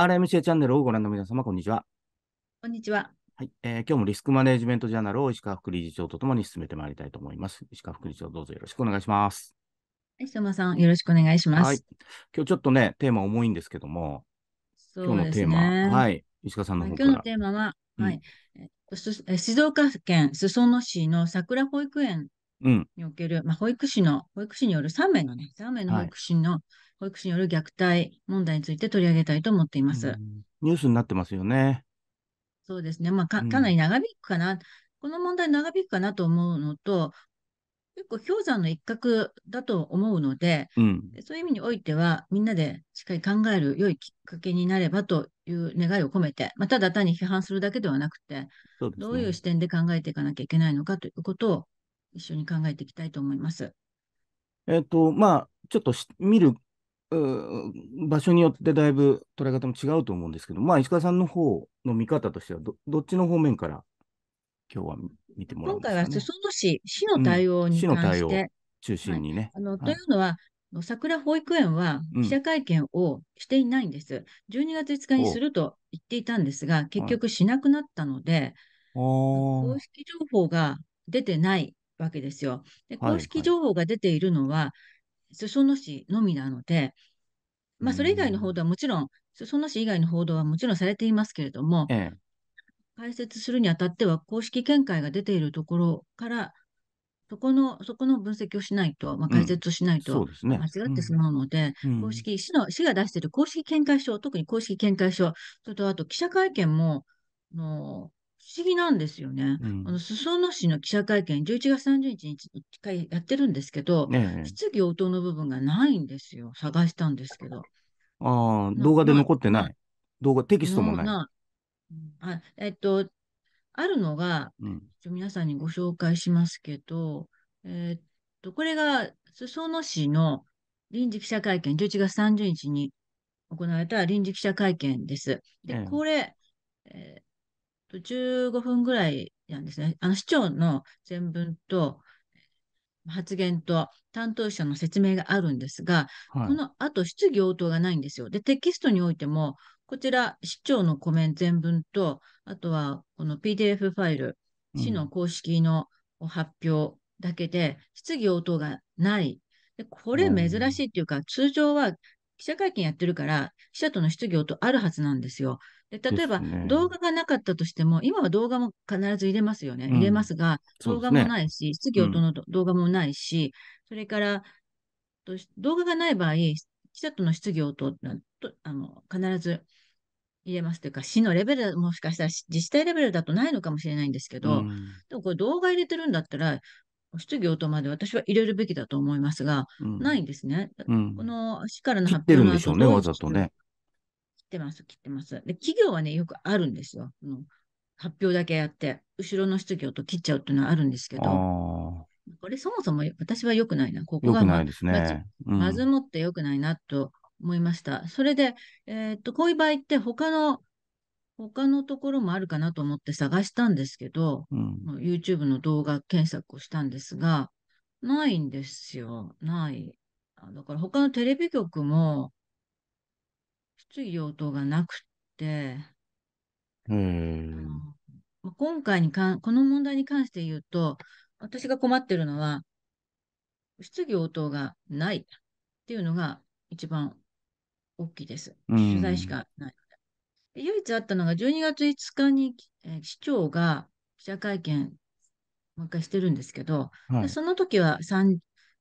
r m c チャンネルをご覧の皆様、こんにちは。こんにちは。はい、えー、今日もリスクマネジメントジャーナルを石川副理事長とともに進めてまいりたいと思います。石川副理事長、どうぞよろしくお願いします。はい、相馬さん、よろしくお願いします。はい、今日ちょっとね、テーマ重いんですけども、ね、今日のテーマ、はい、石川さんの方から。今日のテーマは、うん、えい、静岡県裾野市のさくら保育園における、うん、まあ、保育士の、保育士による3名のね、3名の保育士の、はい保育士による虐待問題について取り上げたいと思っています。うん、ニュースになってますよね。そうですね。まあ、かかなり長引くかな、うん、この問題長引くかなと思うのと、結構氷山の一角だと思うので、うん、そういう意味においては、みんなでしっかり考える良いきっかけになればという願いを込めて、まあ、ただ単に批判するだけではなくて、ね、どういう視点で考えていかなきゃいけないのかということを一緒に考えていきたいと思います。えっ、ー、と、まあ、ちょっと見る場所によってだいぶ捉え方も違うと思うんですけど、まあ、石川さんの方の見方としてはど、どっちの方面から今日は見てもらうんですか、ね、今回は裾野市、市の対応に関して、うん、市の対応中心にね、はい、あの、はい、というのは、桜保育園は記者会見をしていないんです。うん、12月5日にすると言っていたんですが、結局しなくなったので、公式情報が出てないわけですよ。で公式情報が出ているのは、はいはい裾野市のみなので、まあ、それ以外の報道はもちろん、裾野市以外の報道はもちろんされていますけれども、ええ、解説するにあたっては、公式見解が出ているところから、そこのそこの分析をしないと、まあ、解説をしないと、間違ってしまうので、公式市の、市が出している公式見解書、特に公式見解書、それとあと記者会見も、の思議なんですよね。うん、あの裾野市の記者会見、11月30日に1回やってるんですけど、ね、質疑応答の部分がないんですよ、探したんですけど。ああ、動画で残ってない。動画、テキストもない。なあえっと、あるのが、うん、皆さんにご紹介しますけど、えっと、これが裾野市の臨時記者会見、11月30日に行われた臨時記者会見です。で、これ、えー、15分ぐらいなんですね。あの市長の全文と発言と担当者の説明があるんですが、はい、この後質疑応答がないんですよ。で、テキストにおいても、こちら市長のコメント全文と、あとはこの PDF ファイル、市の公式の発表だけで、質疑応答がない。でこれ珍しいっていうか、うん、通常は記者会見やってるから、記者との質疑応答あるはずなんですよ。で例えば、動画がなかったとしても、今は動画も必ず入れますよね。うん、入れますが、動画もないし、ね、質疑応答の動画もないし、うん、それから動画がない場合、記者との質疑応答とあの必ず入れますというか、市のレベル、もしかしたら自治体レベルだとないのかもしれないんですけど、うん、でもこれ動画入れてるんだったら、質疑応答まで私は入れるべきだと思いますが、ないんですね。この市からの発表の後、ね、わざとね。ってます、切ってます。で、企業はね、よくあるんですよ。発表だけやって、後ろの質業と切っちゃうっていうのはあるんですけど、これそもそも私は良くないな。ここが、ま、ねまうまずもって良くないなと思いました。それで、えー、っと、こういう場合って他の、他のところもあるかなと思って探したんですけど、うん、YouTube の動画検索をしたんですが、ないんですよ。ない。だから他のテレビ局も、質疑応答がなくて、うん、今回にかん、この問題に関して言うと、私が困ってるのは、質疑応答がないっていうのが一番大きいです。取材しかないので。唯一あったのが、12月5日に、え市長が記者会見、もう一回してるんですけど、はい、その時は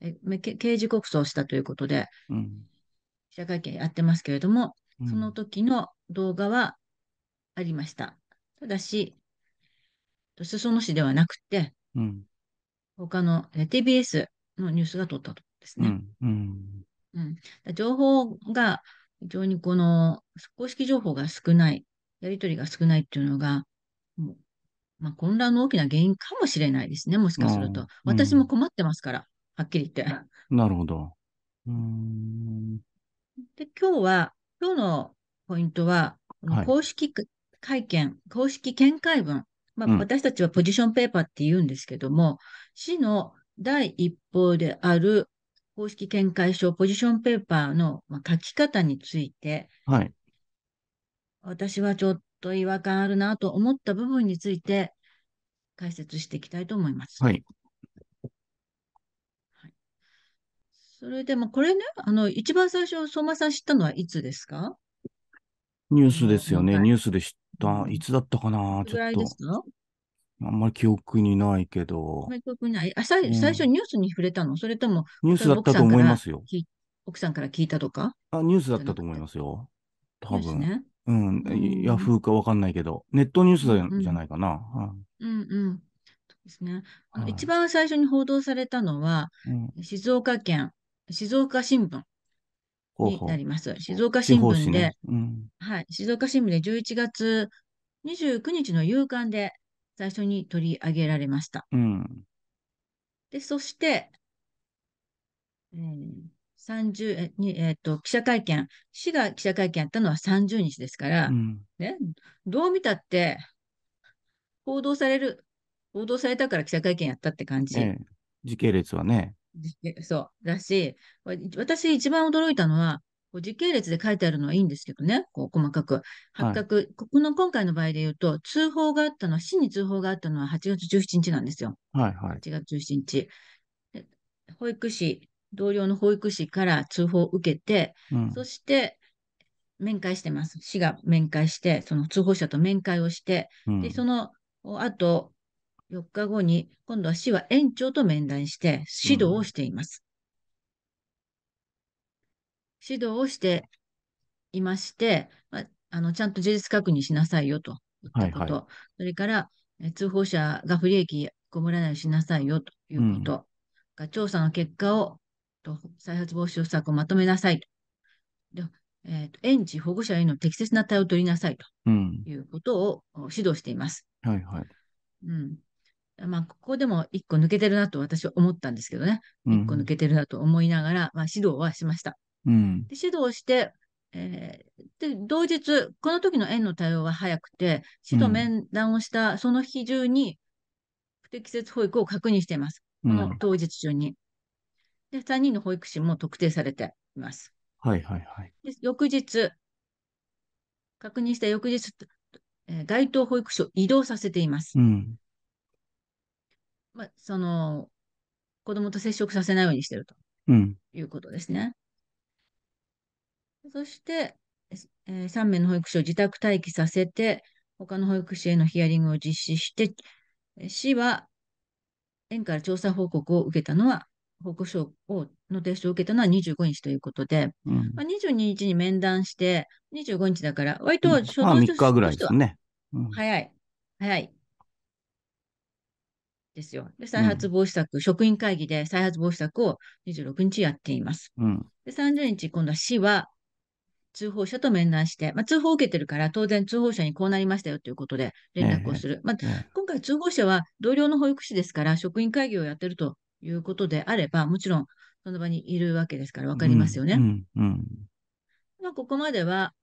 え刑事告訴をしたということで、うん、記者会見やってますけれども、その時の動画はありました。うん、ただし、裾野市ではなくて、うん、他の TBS のニュースが撮ったとですね。うん、うん、情報が非常にこの公式情報が少ない、やり取りが少ないっていうのが、まあ、混乱の大きな原因かもしれないですね、もしかすると。うん、私も困ってますから、はっきり言って。なるほど。で、今日は、今日のポイントは、公式会見、公式見解文。まあ、うん、私たちはポジションペーパーって言うんですけども、市の第一報である公式見解書、ポジションペーパーの書き方について、はい、私はちょっと違和感あるなと思った部分について解説していきたいと思います。はい、それでもこれね、あの、一番最初、相馬さん知ったのはいつですかニュースですよね。ニュースで知った。いつだったかなちょっと。あんまり記憶にないけど。あんまり記憶にない。あ最最初ニュースに触れたの、それとも、ニュースだったと思いますよ。奥さんから聞いたとかあ、ニュースだったと思いますよ。多分。ね、うん。ヤフーかわかんないけど、ネットニュースじゃないかな。うん、うん、うん。ですね。一番最初に報道されたのは、静岡県静岡新聞になります。ほうほう静岡新聞で、うん、はい、静岡新聞で11月29日の夕刊で最初に取り上げられました。うん、で、そして、えーええーと、と記者会見、市が記者会見やったのは30日ですから、うん、ね、どう見たって、報道される、報道されたから記者会見やったって感じ。ええ、時系列はね。そう。だし、私一番驚いたのは、こう時系列で書いてあるのはいいんですけどね、こう細かく。発覚、はい、この今回の場合で言うと、通報があったのは、市に通報があったのは8月17日なんですよ。はいはい、8月17日。保育士、同僚の保育士から通報を受けて、うん、そして面会してます。市が面会して、その通報者と面会をして、うん、で、その後、4日後に、今度は市は園長と面談して指導をしています。うん、指導をしていまして、まあ、あのちゃんと事実確認しなさいよと言ったこと、はいはい、それからえ通報者が不利益こもらないようにしなさいよということ、うん、調査の結果をと再発防止策をまとめなさいと。でえーと、園児、保護者への適切な対応を取りなさいということを指導しています。はいはいうん、まあ、ここでも一個抜けてるなと私は思ったんですけどね。一、個抜けてるなと思いながら、まあ、指導はしました。うん、で指導して、えー、で、同日、この時の園の対応は早くて、指導面談をしたその日中に、不適切保育を確認しています。この当日中に。で、3人の保育士も特定されています。はいはいはい。で翌日、確認した翌日、えー、該当保育所を移動させています。うんまあ、その、子供と接触させないようにしてると、うん、いうことですね。そして、えー、3名の保育士を自宅待機させて、他の保育士へのヒアリングを実施して、市は園から調査報告を受けたのは、報告書をの提出を受けたのは25日ということで、うん、まあ、22日に面談して、25日だから、割と初動として日ぐらいですね、うん、早い、早いですよ。で、再発防止策、うん、職員会議で再発防止策を26日やっています。うん、で、30日、今度は市は通報者と面談して、まあ、通報を受けてるから、当然通報者にこうなりましたよということで連絡をする。まあ、今回通報者は同僚の保育士ですから、職員会議をやってるということであれば、もちろんその場にいるわけですから分かりますよね。うん、まここまでは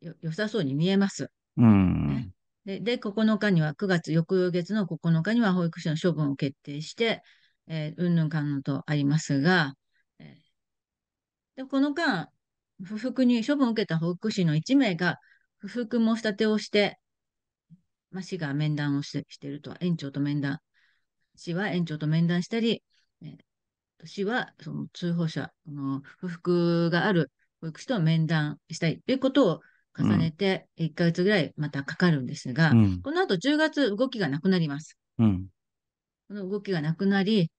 よ良さそうに見えます。うん、ね、で、で、9日には、9月、翌月の9日には保育士の処分を決定して、えうんぬんかんぬんとありますが、えー、で、この間、不服に処分を受けた保育士の1名が、不服申し立てをして、まあ、市が面談をしてしていると、園長と面談、市は園長と面談したり、えー、市はその通報者、の不服がある保育士と面談したいということを重ねて、1ヶ月ぐらいまたかかるんですが、うん、この後10月動きがなくなります。うん、この動きがなくなり、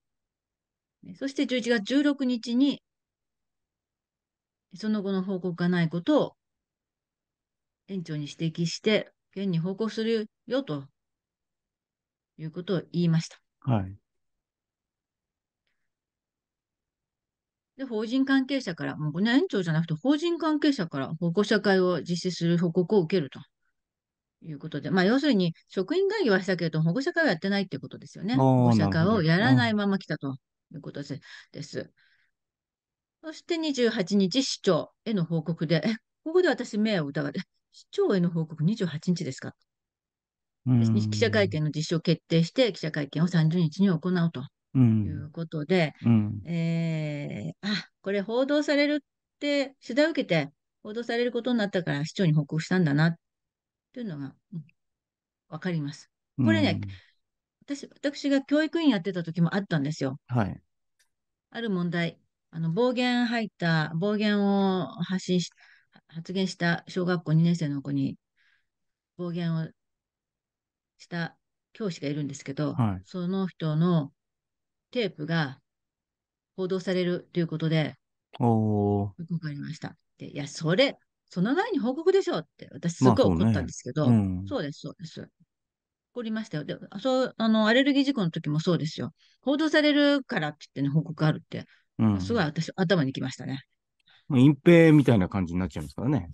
そして11月16日に、その後の報告がないことを、園長に指摘して、県に報告するよということを言いました。はい。で、法人関係者から、もうこの園長じゃなくて法人関係者から保護者会を実施する報告を受けるということで、まあ、要するに職員会議はしたけれど、保護者会はやってないということですよね。保護者会をやらないまま来たということです。そして28日、市長への報告で、ここで私、目を疑って、市長への報告28日ですか記者会見の実施を決定して、記者会見を30日に行うと。いうことで、うんえー、あこれ報道されるって、取材を受けて報道されることになったから市長に報告したんだなっていうのが、うん、分かります。これね、私私が教育委員やってた時もあったんですよ。はい、ある問題あの暴言入った暴言を発信し発言した小学校2年生の子に暴言をした教師がいるんですけど、はい、その人のテープが報道されるということで、お報わかりましたで。いや、それ、その前に報告でしょって、私、すごい怒ったんですけど、まあそうねうん、そうです、そうです。怒りましたよ。で、そうあのアレルギー事故の時もそうですよ。報道されるからって言ってね、報告あるって、うん、すごい私、頭にきましたね。隠蔽みたいな感じになっちゃいますからね。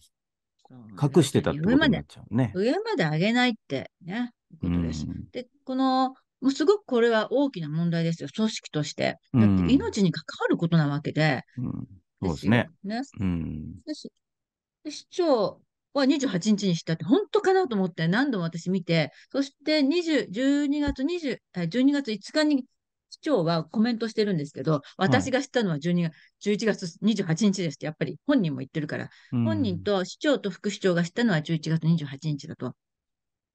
隠してたってことになっちゃうね。上まで上げないってね、ことです、うん。で、このもうすごくこれは大きな問題ですよ、組織として。だって命に関わることなわけで。うん、そうですね。ねうん、で市長は28日にしたって、本当かなと思って、何度も私見て、そして12月20、12月5日に市長はコメントしてるんですけど、私が知ったのは12月、はい、11月28日ですって、やっぱり本人も言ってるから、うん、本人と市長と副市長が知ったのは11月28日だと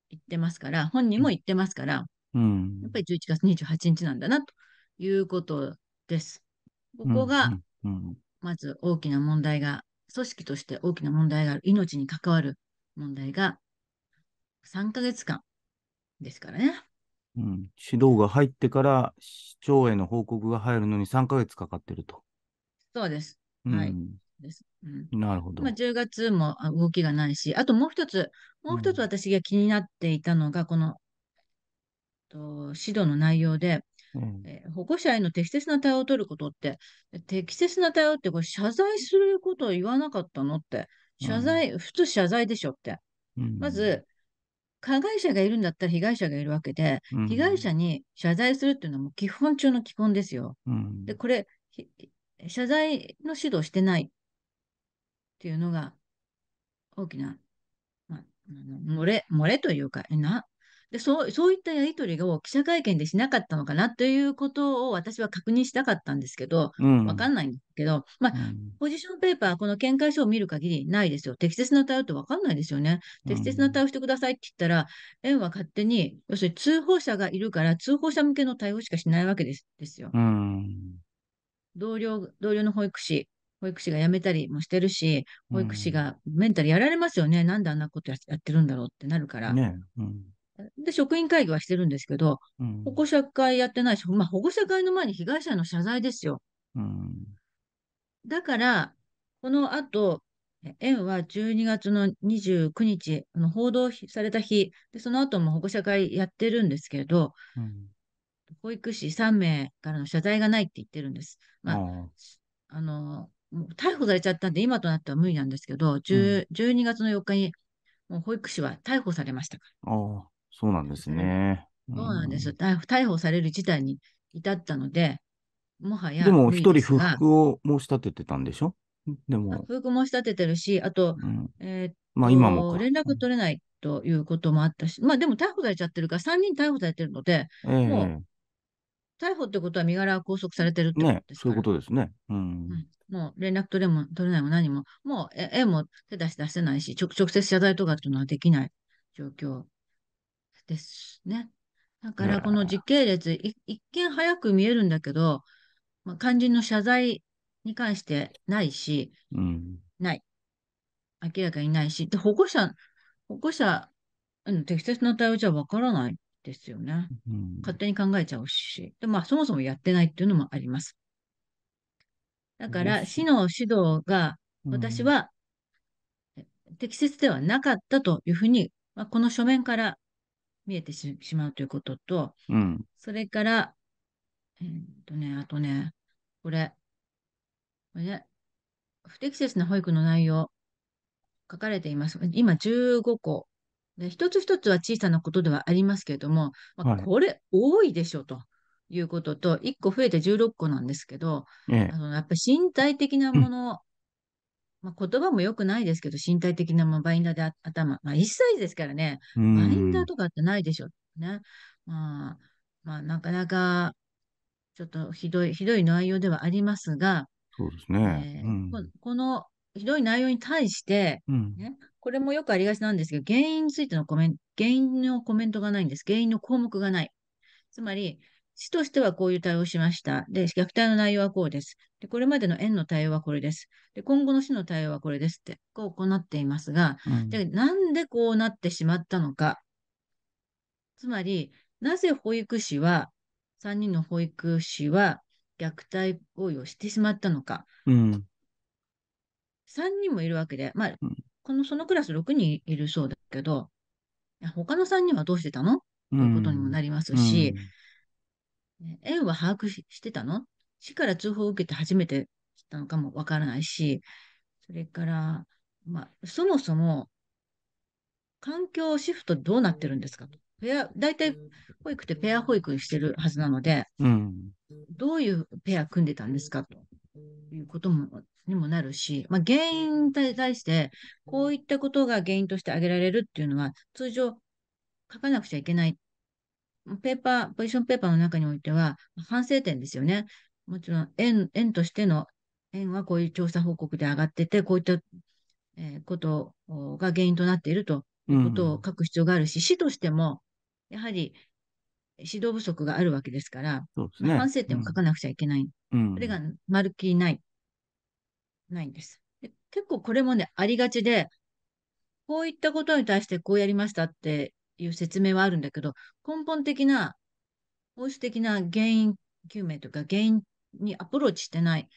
言ってますから、本人も言ってますから、うん、やっぱり11月28日なんだなということです。ここが、まず大きな問題が、組織として大きな問題がある、命に関わる問題が3ヶ月間ですからね。うん、指導が入ってから市長への報告が入るのに3か月かかってると。そうです。はい。です。うん、なるほど。まあ、10月も動きがないし、あともう一つ、もう一つ私が気になっていたのが、このと指導の内容で、うん、えー、保護者への適切な対応を取ることって、適切な対応ってこれ謝罪することを言わなかったのって、謝罪、うん、普通謝罪でしょって。うん、まず、加害者がいるんだったら被害者がいるわけで、被害者に謝罪するっていうのはもう基本中の基本ですよ。で、これ、謝罪の指導してないっていうのが大きな、ま漏れ、漏れというか、えな、でそうそういったやり取りを記者会見でしなかったのかなということを私は確認したかったんですけど、うん、分かんないんですけど、まあ、うん、ポジションペーパー、この見解書を見る限りないですよ。適切な対応って分かんないですよね。適切な対応してくださいって言ったら、うん、園は勝手に、要するに通報者がいるから、通報者向けの対応しかしないわけですですよ。同僚同僚の保育士、保育士が辞めたりもしてるし、保育士がメンタルやられますよね、うん、なんであんなことやってるんだろうってなるから。ねうん、で、職員会議はしてるんですけど、うん、保護者会やってないし、まあ、保護者会の前に被害者の謝罪ですよ。うん、だから、この後、園は12月の29日、あの報道された日で、その後も保護者会やってるんですけど、うん、保育士3名からの謝罪がないって言ってるんです。まあ、あの逮捕されちゃったんで、今となっては無理なんですけど、うん、12月の4日にもう保育士は逮捕されましたから。そうなんですね。そうなんです。逮捕される事態に至ったので、もはやでも一人不服を申し立ててたんでしょでも。不服申し立ててるし、あと、うん、えまあ今も。連絡取れないということもあったし、まあでも逮捕されちゃってるから、3人逮捕されてるので、えー、もう、逮捕ってことは身柄は拘束されてるってことね。そういうことですね。うん。うん、もう連絡取れも取れないも何も、もう絵も手出し出せないし、直接謝罪とかっていうのはできない状況ですね。だからこの時系列、一見早く見えるんだけど、まあ、肝心の謝罪に関してないし、うん、ない。明らかにないし、で保護者、保護者の適切な対応じゃわからないですよね。うん、勝手に考えちゃうし、でまあ、そもそもやってないっていうのもあります。だから、市の指導が私は適切ではなかったというふうに、まあ、この書面から見えてしまうということと、うん、それから、えー、っとね、あとね、これ、これ、不適切な保育の内容、書かれています。今15個。で一つ一つは小さなことではありますけれども、まあ、これ多いでしょということと、はい、1個増えて16個なんですけど、ええ、あのやっぱり身体的なものまあ、言葉も良くないですけど、身体的な、まあ、バインダーで頭、まあ、1歳ですからね、バインダーとかってないでしょ。ね。まあ、まあ、なかなか、ちょっとひどい、ひどい内容ではありますが、そうですね。えーうん、ここのひどい内容に対して、うんね、これもよくありがちなんですけど、原因についてのコメント、原因のコメントがないんです。原因の項目がない。つまり、市としてはこういう対応をしました。で、虐待の内容はこうです。で、これまでの園の対応はこれです。で、今後の市の対応はこれですって、こう、行っていますが、うん、で、なんでこうなってしまったのか。つまり、なぜ保育士は、3人の保育士は虐待行為をしてしまったのか。うん、3人もいるわけで、まあ、この、そのクラス6人いるそうだけど、他の3人はどうしてたのということにもなりますし、うんうんね、園は把握してたの市から通報を受けて初めて知ったのかもわからないし、それから、まあ、そもそも、環境シフトどうなってるんですかと。ペア、大体、保育ってペア保育してるはずなので、うん、どういうペア組んでたんですかということも、にもなるし、まあ、原因に対して、こういったことが原因として挙げられるっていうのは、通常書かなくちゃいけないペーパー、ポジションペーパーの中においては、反省点ですよね。もちろん、円、円としての、円はこういう調査報告で上がってて、こういった、えー、ことが原因となっているということを書く必要があるし、うん、市としても、やはり指導不足があるわけですから、ね反省点を書かなくちゃいけない。うん、それが丸きない。ないんですで。結構これもね、ありがちで、こういったことに対してこうやりましたっていう説明はあるんだけど、根本的な、本質的な原因究明とか原因にアプローチしてない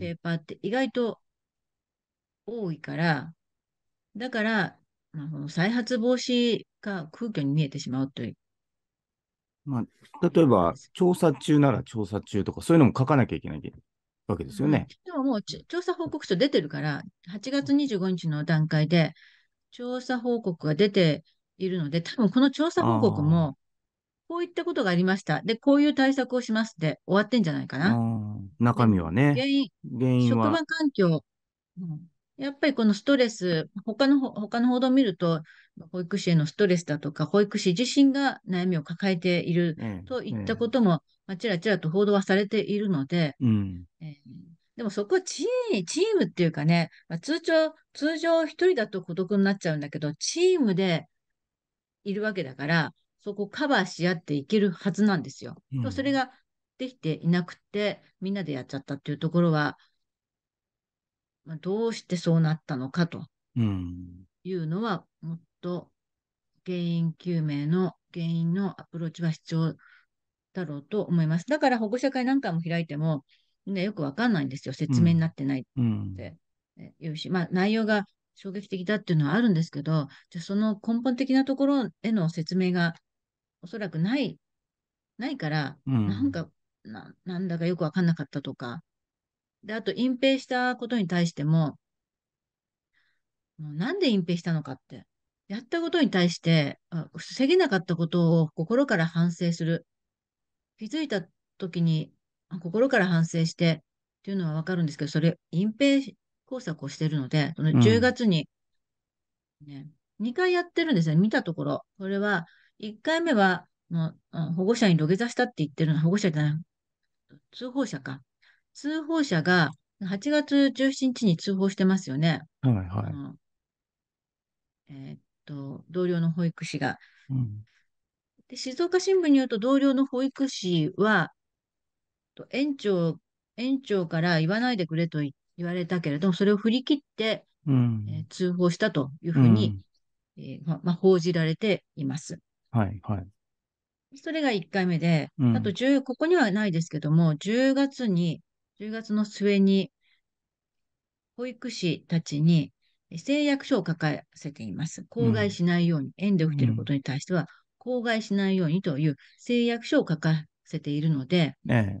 ペーパーって意外と多いから、だから、まあ、再発防止が空虚に見えてしまうという。まあ、例えば、調査中なら調査中とか、そういうのも書かなきゃいけないわけですよね。うん、でももう調査報告書出てるから、8月25日の段階で、調査報告が出ているので、多分この調査報告も、こういったことがありました。で、こういう対策をしますで終わってんじゃないかな。中身はね。原因、原因職場環境、うん、やっぱりこのストレス、他の、他の報道を見ると、保育士へのストレスだとか、保育士自身が悩みを抱えているといったことも、まあ、ちらちらと報道はされているので、うん、えー、でもそこはチーチームっていうかね、まあ、通常、通常一人だと孤独になっちゃうんだけど、チームでいるわけだから、そこカバーし合っていけるはずなんですよ。うん、それができていなくて、みんなでやっちゃったっていうところは、まあ、どうしてそうなったのかというのは、もっと原因究明の原因のアプローチは必要だろうと思います。だから保護者会なんかも開いても、みんなよくわかんないんですよ。説明になってないっていうし、うんうん、まあ内容が衝撃的だっていうのはあるんですけど、じゃその根本的なところへの説明がおそらくない、ないから、うん、なんかな、なんだかよくわかんなかったとか。で、あと隠蔽したことに対しても、もうなんで隠蔽したのかって。やったことに対して、あ防げなかったことを心から反省する。気づいた時に、心から反省してっていうのはわかるんですけど、それ、隠蔽工作をしてるので、その10月に、ね、2回やってるんですね、見たところ。これは、1回目は、もう保護者に土下座したって言ってるのは保護者じゃない、通報者か。通報者が8月17日に通報してますよね。はいはい。えー、っと、同僚の保育士が、うん、で。静岡新聞によると同僚の保育士は、園長、園長から言わないでくれと言っ言われたけれども、それを振り切って、うん、えー、通報したというふうに、うん、えー、まま、報じられています。はい、はい。それが1回目で、うん、あと10、ここにはないですけども、10月に、10月の末に、保育士たちに誓約書を書かせています。口外しないように、園で起きていることに対しては、口外しないようにという誓約書を書かせているので、ええ、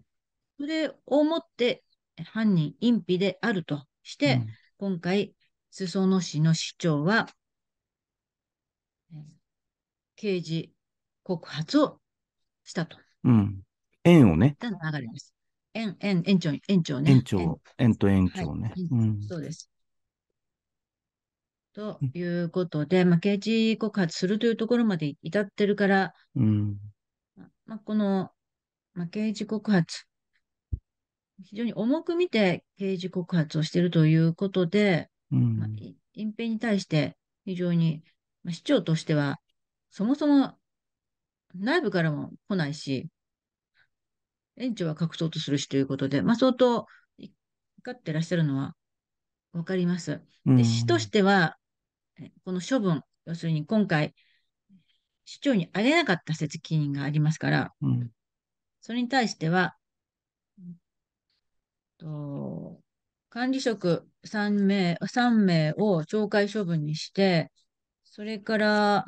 それをもって犯人隠避であるとして、うん、今回、裾野市の市長は、刑事告発をしたと。うん。縁をね。流れです。園長、園長ね。園長、園と園長ね、うん。そうです。ということで、まあ、刑事告発するというところまで至ってるから、うん、まあ、この、まあ、刑事告発非常に重く見て刑事告発をしているということで、うんまあ、隠蔽に対して非常に、まあ、市長としては、そもそも内部からも来ないし、園長は隠そうとするしということで、まあ、相当怒ってらっしゃるのは分かります。で、市としては、この処分、要するに今回、市長にあげなかった責任がありますから、うん、それに対しては、と管理職3名 ,3 名を懲戒処分にして、それから、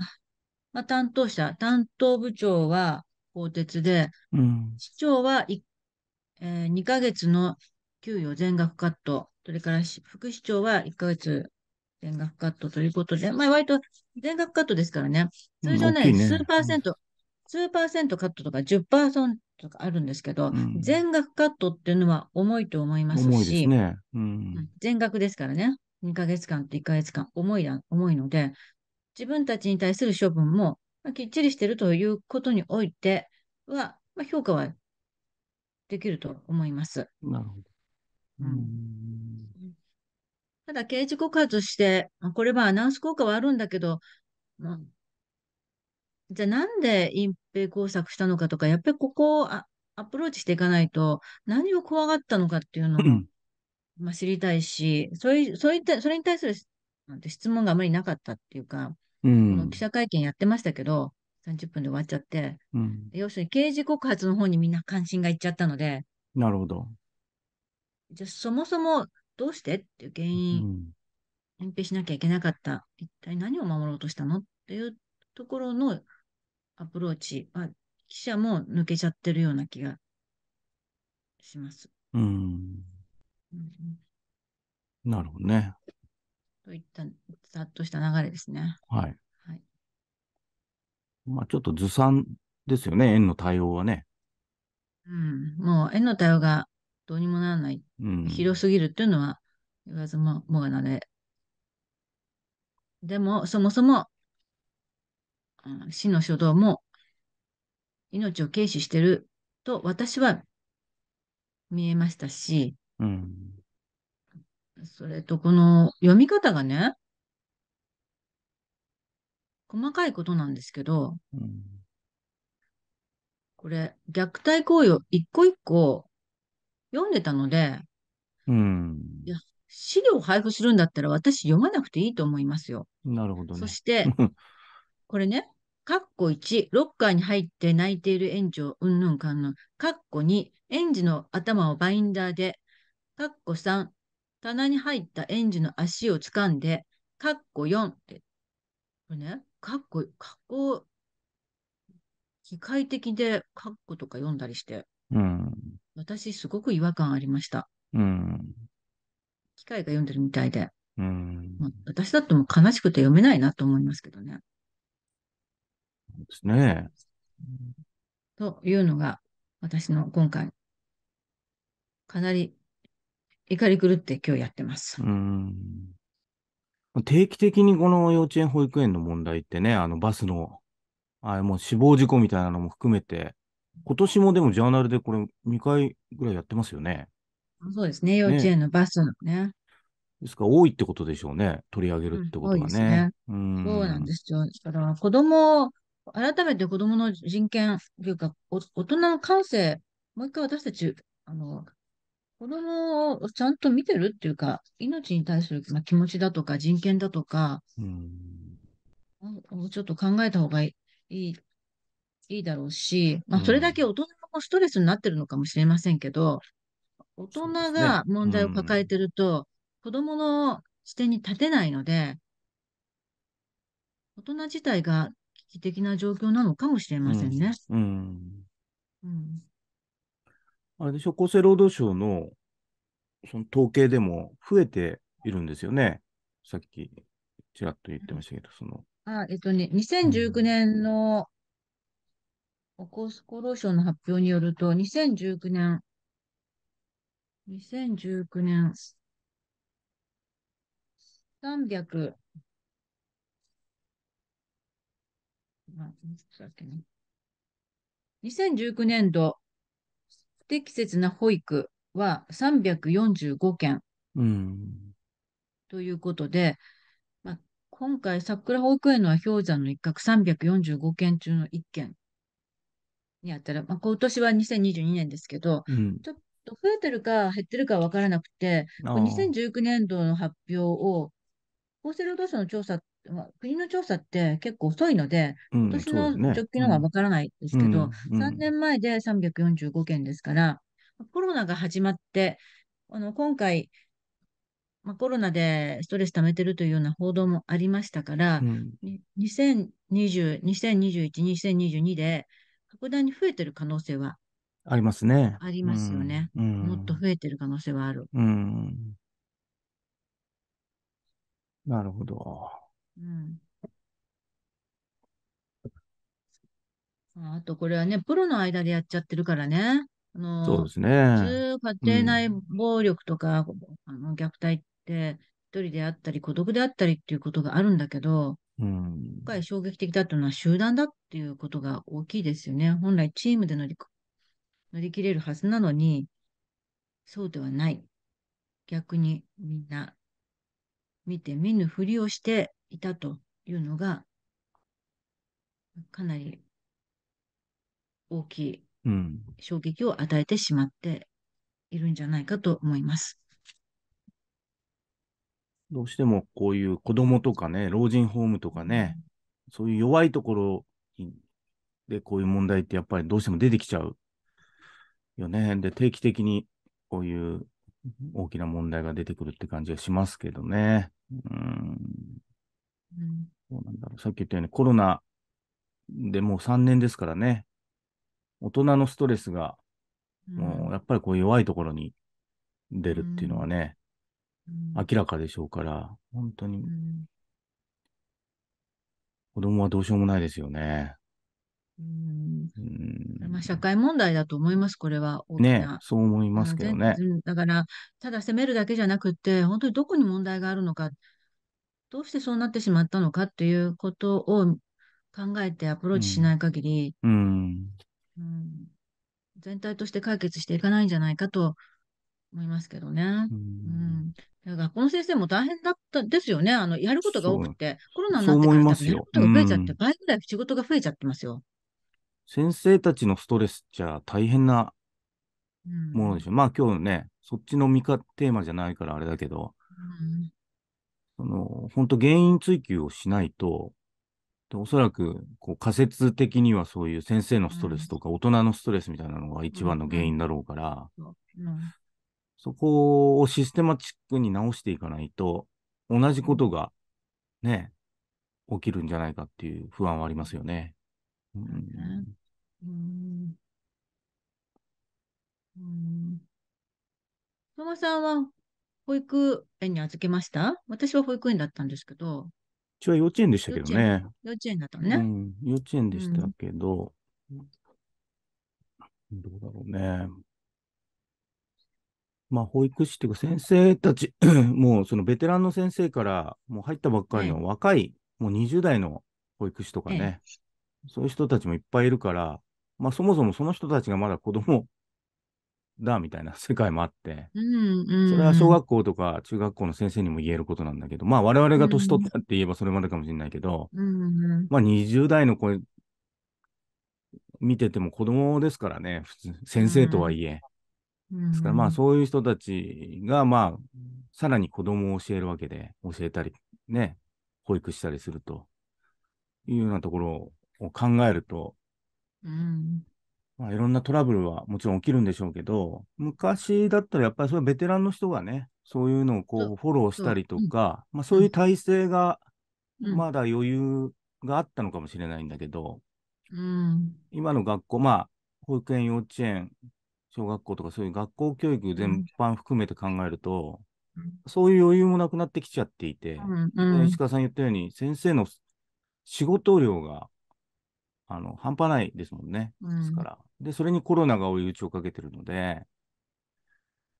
まあ、担当者、担当部長は更迭で、うん、市長は、えー、2ヶ月の給与全額カット、それから副市長は1ヶ月全額カットということで、まあ、割と全額カットですからね、通常ね、うん、ね数パーセント、数パーセントカットとか10%、とかあるんですけど、うん、全額カットっていうのは重いと思いますし、ねうん、全額ですからね、2ヶ月間と1ヶ月間重い重いので、自分たちに対する処分も、まきっちりしてるということにおいては、まあ、評価はできると思います。なるほど。うんただ、刑事告発して、これはアナウンス効果はあるんだけど、じゃあなんで隠蔽工作したのかとか、やっぱりここをアプローチしていかないと、何を怖がったのかっていうのを、まあ知りたいし、それそれそれに対する質問があまりなかったっていうか、うん、記者会見やってましたけど、30分で終わっちゃって、うん、要するに刑事告発の方にみんな関心がいっちゃったので、なるほど。じゃあそもそもどうしてっていう原因、隠蔽しなきゃいけなかった。一体何を守ろうとしたのっていうところのアプローチあ、記者も抜けちゃってるような気がします。うん。うん、なるほどね。といった、ざっとした流れですね。はい。はい、まあ、ちょっとずさんですよね、円の対応はね。うん。もう、円の対応がどうにもならない。うん、広すぎるっていうのは、言わずももがなれ。でも、そもそも死の書道も命を軽視してると私は見えましたし、うん、それとこの読み方がね、細かいことなんですけど、うん、これ、虐待行為を一個一個読んでたので、うん、いや資料を配布するんだったら私読まなくていいと思いますよ。なるほど、ね、そして、これね、ッコ1、ロッカーに入って泣いている園長、うんぬんかんぬん。ッコ2、園児の頭をバインダーで。ッコ3、棚に入った園児の足を掴んで。ッコ4って。これね、括弧、括弧、機械的でッコとか読んだりして。うん、私、すごく違和感ありました。うん、機械が読んでるみたいで。うん、ま私だっても悲しくて読めないなと思いますけどね。ですね。というのが、私の今回、かなり怒り狂って今日やってます。うん定期的にこの幼稚園、保育園の問題ってね、あのバスの、あれもう死亡事故みたいなのも含めて、今年もでもジャーナルでこれ2回ぐらいやってますよね。そうですね、幼稚園のバスのね。ねですから多いってことでしょうね、取り上げるってことがね。うん、ねうんそうなんですよ。だから子供改めて子供の人権というか、大人の感性、もう一回私たち、あの、子供をちゃんと見てるっていうか、命に対する、まあ、気持ちだとか人権だとか、もうちょっと考えた方がいい、いいだろうし、まあ、それだけ大人もストレスになってるのかもしれませんけど、大人が問題を抱えてると、子供の視点に立てないので、大人自体が危機的な状況なのかもしれませんね。うん。うん、あれでしょ、厚生労働省のその統計でも増えているんですよね。さっき、ちらっと言ってましたけど、その。あえっとね、2019年の厚労省の発表によると、2019年、2019年、300、まあ、2019年度、不適切な保育は345件。ということで、まあ、今回、桜保育園の氷山の一角345件中の1件にあったら、まあ、今年は2022年ですけど、うん、ちょっと増えてるか減ってるか分からなくて、2019年度の発表を厚生労働省の調査国の調査って結構遅いので、今年の直近のがわからないですけど、3年前で345件ですから、コロナが始まって、あの今回、まあ、コロナでストレス溜めてるというような報道もありましたから、うん、2020、2021、2022で格段に増えてる可能性はありますね。ありますよね、うん、もっと増えてる可能性はある。うん、なるほど。うん。あと、これはね、プロの間でやっちゃってるからね。あそうの、です普通、家庭内暴力とか、あの虐待って、一人であったり、孤独であったりっていうことがあるんだけど、う今回衝撃的だったのは集団だっていうことが大きいですよね。本来チームで乗り乗り切れるはずなのに、そうではない。逆にみんな見て見ぬふりをしていたというのが、かなり大きい衝撃を与えてしまっているんじゃないかと思います。うん、どうしてもこういう子供とかね、老人ホームとかね、そういう弱いところでこういう問題ってやっぱりどうしても出てきちゃうよね。で、定期的にこういう大きな問題が出てくるって感じがしますけどね。うん。ん、どうなんだろう。さっき言ったようにコロナでもう3年ですからね。大人のストレスが、もうやっぱりこう弱いところに出るっていうのはね、明らかでしょうから、本当に、子供はどうしようもないですよね。うんまあ、社会問題だと思います、これは。ね、そう思いますけどね。だから、ただ責めるだけじゃなくて、本当にどこに問題があるのか、どうしてそうなってしまったのかということを考えてアプローチしない限り、うん、うん、全体として解決していかないんじゃないかと思いますけどね。うん、うん、学校の先生も大変だったですよね。あのやることが多くて、コロナになってからやることが増えちゃって、倍ぐらい仕事が増えちゃってますよ。先生たちのストレスじゃ大変なものでしょ。うん、まあ今日ね、そっちの見方テーマじゃないからあれだけど、うん、その本当原因追及をしないと、でおそらくこう仮説的にはそういう先生のストレスとか大人のストレスみたいなのが一番の原因だろうから、そこをシステマチックに直していかないと、同じことがね、起きるんじゃないかっていう不安はありますよね。うん。うん。相馬さんは保育園に預けました私は保育園だったんですけど。うちは幼稚園でしたけどね。幼稚園だったね、うん。幼稚園でしたけど、うん、どうだろうね。まあ、保育士っていうか先生たちもうそのベテランの先生から、もう入ったばっかりの若い、い、もう20代の保育士とかね、そういう人たちもいっぱいいるから、まあそもそもその人たちがまだ子供だみたいな世界もあって、それは小学校とか中学校の先生にも言えることなんだけど、まあ我々が年取ったって言えばそれまでかもしれないけど、まあ20代の子見てても子供ですからね、普通、先生とはいえ。ですからまあそういう人たちがまあさらに子供を教えるわけで、教えたり、ね、保育したりするというようなところを考えると、うん、まあ、いろんなトラブルはもちろん起きるんでしょうけど、昔だったらやっぱりそれベテランの人がね、そういうのをこうフォローしたりとか、そううん、まあ、そういう体制がまだ余裕があったのかもしれないんだけど、うん、今の学校、まあ、保育園、幼稚園、小学校とかそういう学校教育全般含めて考えると、うん、そういう余裕もなくなってきちゃっていて、うんうん、石川さん言ったように、先生の仕事量があの、半端ないですもんね。ですから。で、それにコロナが追い打ちをかけてるので、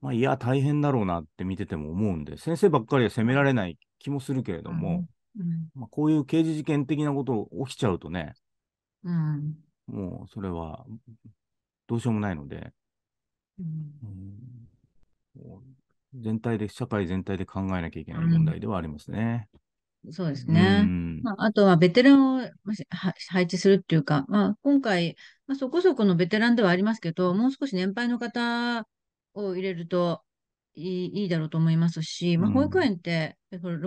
まあ、いや、大変だろうなって見てても思うんで、先生ばっかりは責められない気もするけれども、うんうん、まあ、こういう刑事事件的なこと起きちゃうとね、うん、もうそれはどうしようもないので、全体で、社会全体で考えなきゃいけない問題ではありますね。そうですね。まあ、あとはベテランを配置するっていうか、まあ、今回、まあ、そこそこのベテランではありますけど、もう少し年配の方を入れるといいいいだろうと思いますし、まあ、保育園って、結構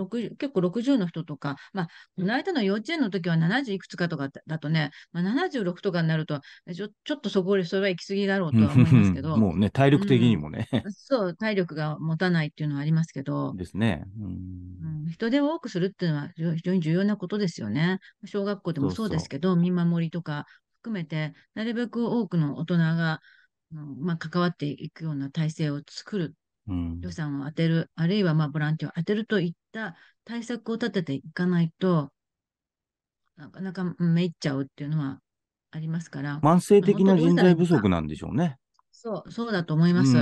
60の人とか、まあ、この間の幼稚園の時は70いくつかとかだとね、まあ、76とかになるとちょ、ちょっとそこそれは行き過ぎだろうとは思いますけど。もうね、体力的にもね、うん、そう、体力が持たないっていうのはありますけど。ですね。うん人手を多くするっていうのは非常に重要なことですよね。小学校でもそうですけど、そうそう見守りとか含めて、なるべく多くの大人が、まあ、関わっていくような体制を作る、予算を当てる、あるいはまあボランティアを当てるといった対策を立てていかないと、なかなかめいっちゃうっていうのはありますから。慢性的な人材不足なんでしょうね。そう、そうだと思います。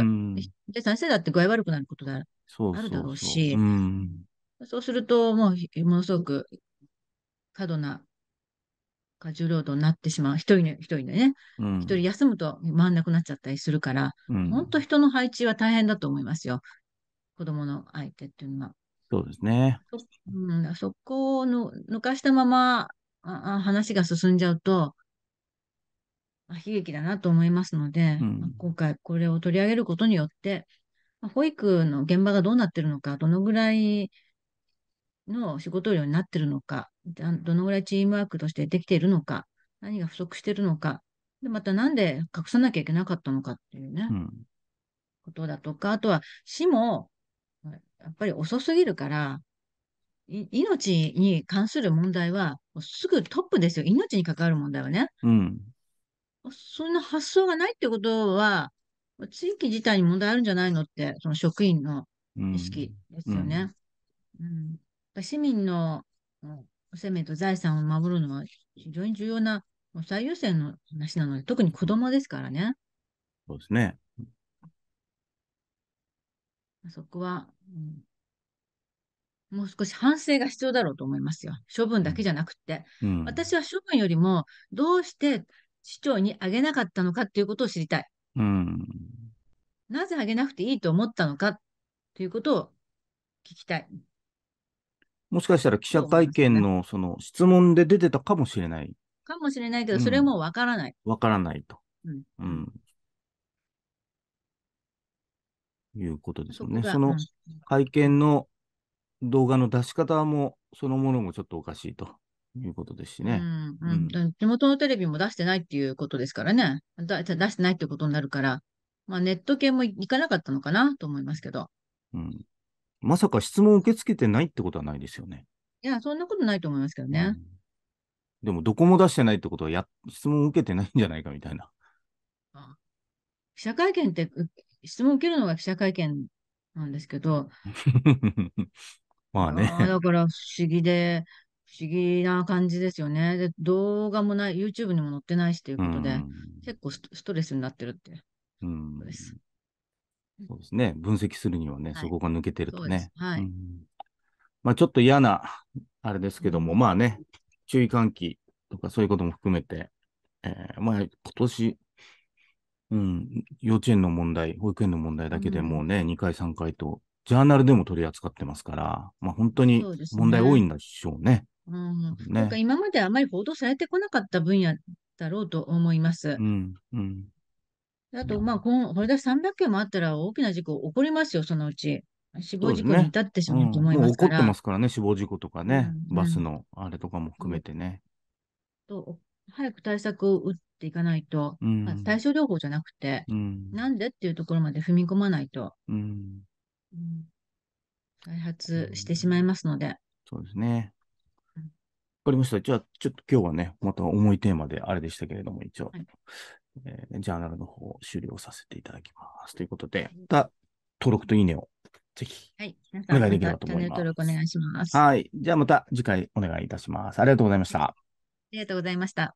で、先生だって具合悪くなることがあるだろうし、うそうすると、もう、ものすごく過度な過重労働になってしまう。一人の、一人でね。一、うん、人休むと回んなくなっちゃったりするから、本当、人の配置は大変だと思いますよ。子供の相手っていうのは。そうですね。そ,、うん、そこをの抜かしたままああ話が進んじゃうと、まあ、悲劇だなと思いますので、うん、今回これを取り上げることによって、まあ、保育の現場がどうなってるのか、どのぐらいの仕事量になってるのか、どのぐらいチームワークとしてできているのか、何が不足しているのか、でまたなんで隠さなきゃいけなかったのかっていうね、うん、ことだとか、あとは死も、やっぱり遅すぎるから、命に関する問題は、すぐトップですよ。命に関わる問題はね。うん、そんな発想がないってことは、地域自体に問題あるんじゃないのって、その職員の意識ですよね。うん、うん市民の生命と財産を守るのは非常に重要な最優先の話なので、特に子供ですからね。そうですね。そこは、うん、もう少し反省が必要だろうと思いますよ。処分だけじゃなくて。うん、私は処分よりも、どうして市長にあげなかったのかっていうことを知りたい。うん、なぜあげなくていいと思ったのかということを聞きたい。もしかしたら記者会見のその質問で出てたかもしれない。かもしれないけど、それもわからない。わ、からないと。うん。うん。いうことですよね。そその会見の動画の出し方も、そのものもちょっとおかしいということですしね。うんうん地元のテレビも出してないっていうことですからね。だ出してないってことになるから、まあ、ネット系も行かなかったのかなと思いますけど。うん。まさか質問を受け付けてないってことはないですよね。いや、そんなことないと思いますけどね。うん、でも、どこも出してないってことはや、質問を受けてないんじゃないかみたいな。あ記者会見って、質問を受けるのが記者会見なんですけど。まあねあ。だから不思議で、不思議な感じですよね。で、動画もない、YouTube にも載ってないしということで、うん、結構ストレスになってるって。うん。です。そうですね。分析するにはね、はい、そこが抜けてるとね。はい、まあちょっと嫌な、あれですけども、うん、まあね、注意喚起とかそういうことも含めて、えー、まあ今年、うん、幼稚園の問題、保育園の問題だけでもうね、うん、2回、3回と、ジャーナルでも取り扱ってますから、まあ本当に問題多いんでしょうね。うん、なんか今まであまり報道されてこなかった分野だろうと思います。うん、うんあと、まあ、このこれで300件もあったら大きな事故起こりますよ、そのうち。死亡事故に至ってしまうと思いますから。ねうん、起こってますからね、死亡事故とかね、うん、バスのあれとかも含めてね。と早く対策を打っていかないと、うんまあ、対症療法じゃなくて、うん、なんでっていうところまで踏み込まないと、うん再発してしまいますので。そうですね。わかりました。じゃあ、ちょっと今日はね、また重いテーマであれでしたけれども、一応、はい、えー、ジャーナルの方を終了させていただきます。ということで、また登録といいねをぜひ、はい、お願いできればと思います。登録お願いします。はい。じゃあまた次回お願いいたします。ありがとうございました。ありがとうございました。